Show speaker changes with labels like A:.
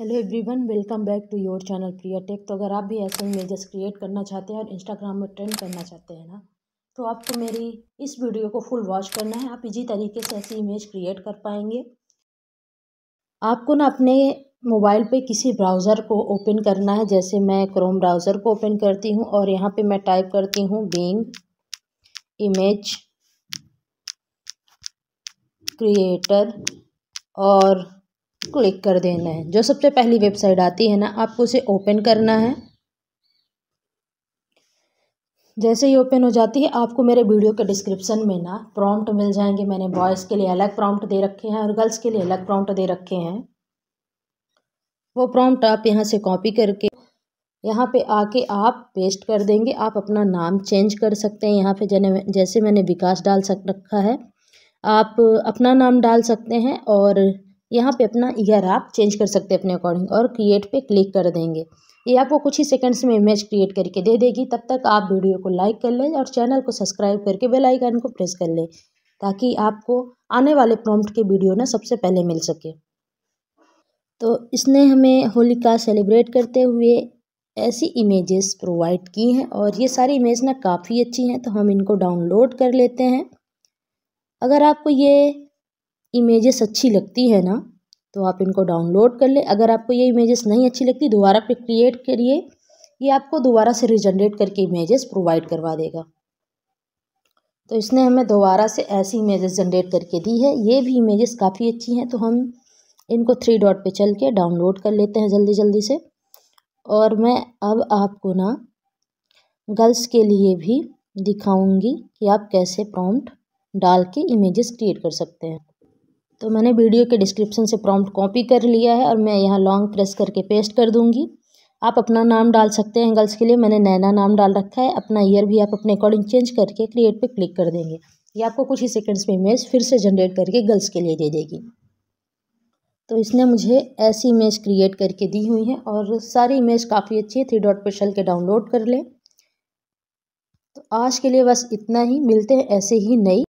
A: hello everyone welcome back to your channel Priya tech तो अगर आप भी ऐसे इमेजेस क्रिएट करना चाहते हैं और इंस्टाग्राम में ट्रेंड करना चाहते हैं ना तो आपको तो मेरी इस वीडियो को फुल वॉच करना है आप इजी तरीके से ऐसी इमेज क्रिएट कर पाएंगे आपको ना अपने मोबाइल पे किसी ब्राउज़र को ओपन करना है जैसे मैं क्रोम ब्राउज़र को ओपन करती हूँ और यहाँ पर मैं टाइप करती हूँ बींग इमेज क्रिएटर और क्लिक कर देना है जो सबसे पहली वेबसाइट आती है ना आपको उसे ओपन करना है जैसे ही ओपन हो जाती है आपको मेरे वीडियो के डिस्क्रिप्शन में ना प्रॉम्प्ट मिल जाएंगे मैंने बॉयज़ के लिए अलग प्रॉम्प्ट दे रखे हैं और गर्ल्स के लिए अलग प्रॉम्प्ट दे रखे हैं वो प्रॉम्प्ट आप यहाँ से कॉपी करके यहाँ पे आके आप पेस्ट कर देंगे आप अपना नाम चेंज कर सकते हैं यहाँ पे जैसे जैसे मैंने विकास डाल सक रखा है आप अपना नाम डाल सकते हैं और यहाँ पे अपना ईयर आप चेंज कर सकते हैं अपने अकॉर्डिंग और क्रिएट पे क्लिक कर देंगे ये आपको कुछ ही सेकंड्स में इमेज क्रिएट करके दे देगी तब तक आप वीडियो को लाइक कर लें और चैनल को सब्सक्राइब करके बेल आइकन को प्रेस कर लें ताकि आपको आने वाले प्रॉम्प्ट के वीडियो ना सबसे पहले मिल सके तो इसने हमें होलिका सेलिब्रेट करते हुए ऐसी इमेजेस प्रोवाइड की हैं और ये सारी इमेज ना काफ़ी अच्छी हैं तो हम इनको डाउनलोड कर लेते हैं अगर आपको ये इमेजेस अच्छी लगती है ना तो आप इनको डाउनलोड कर ले अगर आपको ये इमेजेस नहीं अच्छी लगती दोबारा पे क्रिएट करिए ये आपको दोबारा से रिजनरेट करके इमेजेस प्रोवाइड करवा देगा तो इसने हमें दोबारा से ऐसी इमेजेस जनरेट करके दी है ये भी इमेजेस काफ़ी अच्छी हैं तो हम इनको थ्री डॉट पे चल के डाउनलोड कर लेते हैं जल्दी जल्दी से और मैं अब आपको ना गर्ल्स के लिए भी दिखाऊंगी कि आप कैसे प्रॉम्प्ट डाल के इमेजेस क्रिएट कर सकते हैं तो मैंने वीडियो के डिस्क्रिप्शन से प्रॉम्प्ट कॉपी कर लिया है और मैं यहाँ लॉन्ग प्रेस करके पेस्ट कर दूँगी आप अपना नाम डाल सकते हैं गर्ल्स के लिए मैंने नैना नाम डाल रखा है अपना ईयर भी आप अपने अकॉर्डिंग चेंज करके क्रिएट पे क्लिक कर देंगे ये आपको कुछ ही सेकंड्स में इमेज फिर से जनरेट करके गर्ल्स के लिए दे देगी तो इसने मुझे ऐसी इमेज क्रिएट करके दी हुई है और सारी इमेज काफ़ी अच्छी है थ्री डॉट पेशल के डाउनलोड कर लें तो आज के लिए बस इतना ही मिलते हैं ऐसे ही नई